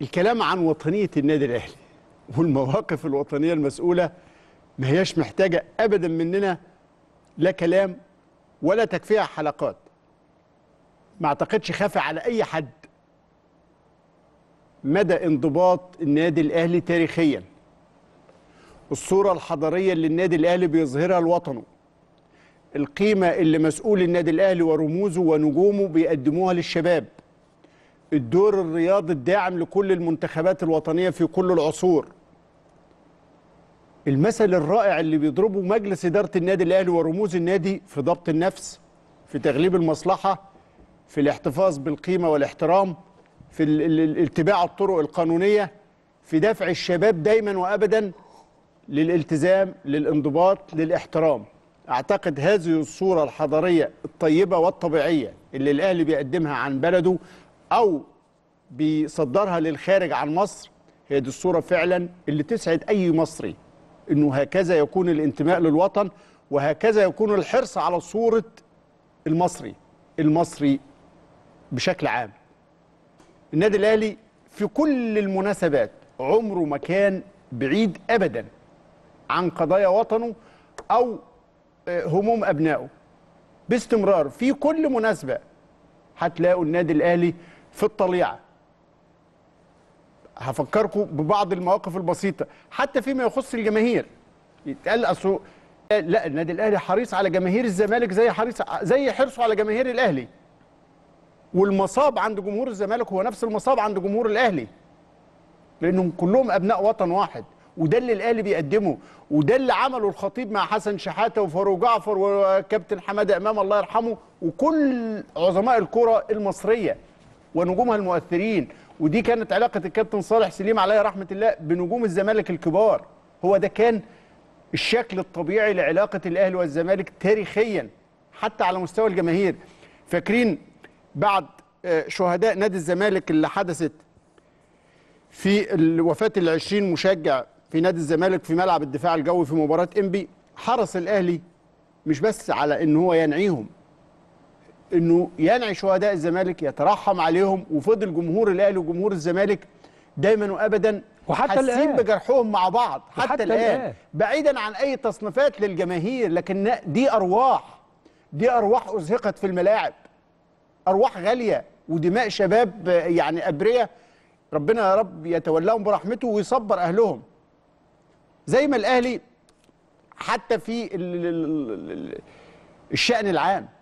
الكلام عن وطنية النادي الأهلي والمواقف الوطنية المسؤولة ما هياش محتاجة أبدا مننا لا كلام ولا تكفية حلقات ما اعتقدش خافة على أي حد مدى انضباط النادي الأهلي تاريخيا الصورة الحضارية اللي النادي الأهلي بيظهرها لوطنه القيمة اللي مسؤول النادي الأهلي ورموزه ونجومه بيقدموها للشباب الدور الرياضي الداعم لكل المنتخبات الوطنية في كل العصور المثل الرائع اللي بيضربه مجلس إدارة النادي الأهلي ورموز النادي في ضبط النفس في تغليب المصلحة في الاحتفاظ بالقيمة والاحترام في اتباع الطرق القانونية في دفع الشباب دايما وأبدا للالتزام للانضباط للاحترام أعتقد هذه الصورة الحضارية الطيبة والطبيعية اللي الأهلي بيقدمها عن بلده أو بيصدرها للخارج عن مصر هي دي الصورة فعلا اللي تسعد أي مصري أنه هكذا يكون الانتماء للوطن وهكذا يكون الحرص على صورة المصري المصري بشكل عام النادي الأهلي في كل المناسبات عمره ما كان بعيد أبدا عن قضايا وطنه أو آه، هموم أبنائه باستمرار في كل مناسبة هتلاقوا النادي الأهلي في الطليعة هفكركم ببعض المواقف البسيطه حتى فيما يخص الجماهير يتقال اصل لا النادي الاهلي حريص على جماهير الزمالك زي حريص زي حرصه على جماهير الاهلي والمصاب عند جمهور الزمالك هو نفس المصاب عند جمهور الاهلي لانهم كلهم ابناء وطن واحد وده اللي الاهلي بيقدمه وده اللي عمله الخطيب مع حسن شحاته وفاروق جعفر وكابتن حماده امام الله يرحمه وكل عظماء الكره المصريه ونجومها المؤثرين ودي كانت علاقه الكابتن صالح سليم عليه رحمه الله بنجوم الزمالك الكبار هو ده كان الشكل الطبيعي لعلاقه الاهلي والزمالك تاريخيا حتى على مستوى الجماهير فاكرين بعد آه، شهداء نادي الزمالك اللي حدثت في وفاه ال 20 مشجع في نادي الزمالك في ملعب الدفاع الجوي في مباراه انبي حرص الاهلي مش بس على ان هو ينعيهم انه ينعي شهداء الزمالك يترحم عليهم وفضل جمهور الاهلي وجمهور الزمالك دايما وابدا وحتى حاسين الآن. بجرحهم مع بعض حتى, حتى الآن. الان بعيدا عن اي تصنيفات للجماهير لكن دي ارواح دي ارواح ازهقت في الملاعب ارواح غاليه ودماء شباب يعني ابرياء ربنا يا رب يتولاهم برحمته ويصبر اهلهم زي ما الاهلي حتى في الشأن العام